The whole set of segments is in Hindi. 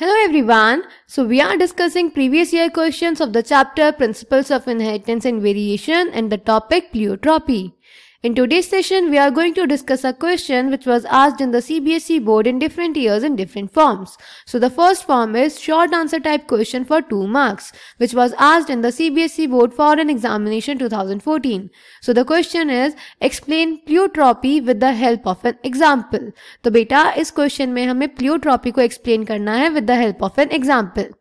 Hello everyone. So we are discussing previous year questions of the chapter Principles of Inheritance and Variation and the topic Pleiotropy. In today's session, we are going to discuss a question which was asked in the CBSE board in different years in different forms. So the first form is short answer type question for 2 marks, which was asked in the CBSE board for an examination 2014. So the question is, explain pleiotropy with the help of an example. The beta, is question में हमें प्लियोट्रॉपी को explain करना है with the help of an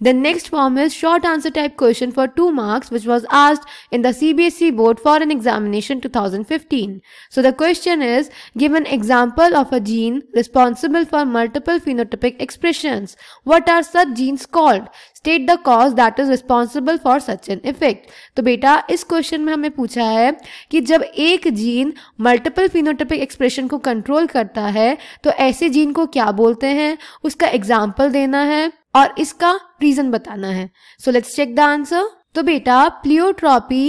The next form is short answer type question for 2 marks which was asked in the CBSE board for an examination 2015. So the question is give an example of a gene responsible for multiple phenotypic expressions. What are such genes called? state the cause that is responsible for such an effect तो बेटा इस क्वेश्चन में हमें पूछा है कि जब एक जीन मल्टीपल फिनोटिपिक एक्सप्रेशन को कंट्रोल करता है तो ऐसे जीन को क्या बोलते हैं उसका एग्जाम्पल देना है और इसका रीजन बताना है so let's check the answer तो बेटा प्लियोट्रॉपी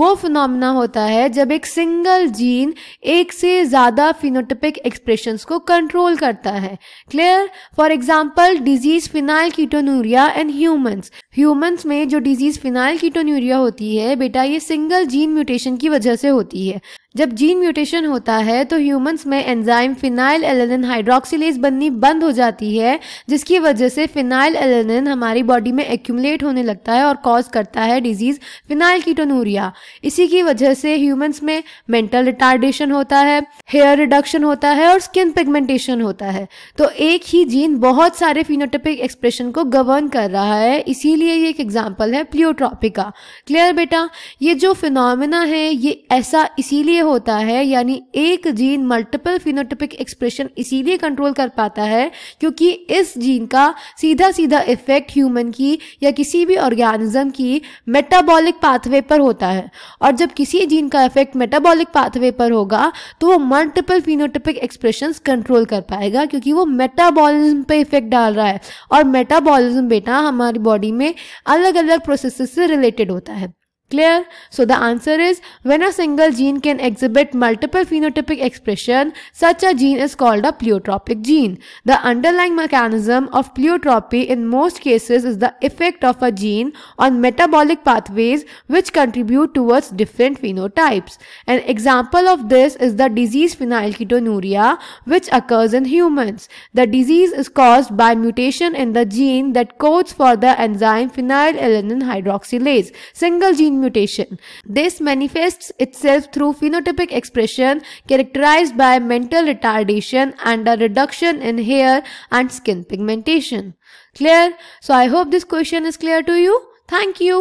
वो फिनोमेना होता है जब एक सिंगल जीन एक से ज्यादा फिनोटिपिक एक्सप्रेशन को कंट्रोल करता है clear for example disease phenylketonuria and humans humans में जो डिजीज फिनाइल कीटोन्यूरिया होती है बेटा ये सिंगल जीन म्यूटेशन की वजह से होती है जब जीन म्यूटेशन होता है तो ह्यूमंस में एंजाइम फिनाइल एलेनिन हाइड्रोक्सिलेज बननी बंद हो जाती है जिसकी वजह से फिनाइल एलेनिन हमारी बॉडी में एक्यूमुलेट होने लगता है और कॉज करता है डिजीज़ फिनाइल कीटोनूरिया इसी की वजह से ह्यूमंस में मेंटल रिटार्डेशन होता है हेयर रिडक्शन होता है और स्किन पिगमेंटेशन होता है तो एक ही जीन बहुत सारे फिनोटिपिक एक्सप्रेशन को गवर्न कर रहा है इसीलिए ये एक एग्जाम्पल है प्लियोट्रॉपिका क्लियर बेटा ये जो फिनोमिना है ये ऐसा इसीलिए होता है यानी एक जीन मल्टीपल फिनोटिपिक एक्सप्रेशन इसीलिए कंट्रोल कर पाता है क्योंकि इस जीन का सीधा सीधा इफेक्ट ह्यूमन की या किसी भी ऑर्गेनिज्म की मेटाबॉलिक पाथवे पर होता है और जब किसी जीन का इफेक्ट मेटाबॉलिक पाथवे पर होगा तो वो मल्टीपल फिनोटिपिक एक्सप्रेशन कंट्रोल कर पाएगा क्योंकि वो मेटाबॉलिज्म पे इफेक्ट डाल रहा है और मेटाबॉलिज्म बेटा हमारी बॉडी में अलग अलग प्रोसेस से रिलेटेड होता है Clear? So the answer is when a single gene can exhibit multiple phenotypic expression, such a gene is called a pleiotropic gene. The underlying mechanism of pleiotropy in most cases is the effect of a gene on metabolic pathways which contribute towards different phenotypes. An example of this is the disease phenylketonuria which occurs in humans. The disease is caused by mutation in the gene that codes for the enzyme phenylalanine hydroxylase. Single gene mutation. This manifests itself through phenotypic expression characterized by mental retardation and a reduction in hair and skin pigmentation. Clear? So I hope this question is clear to you. Thank you.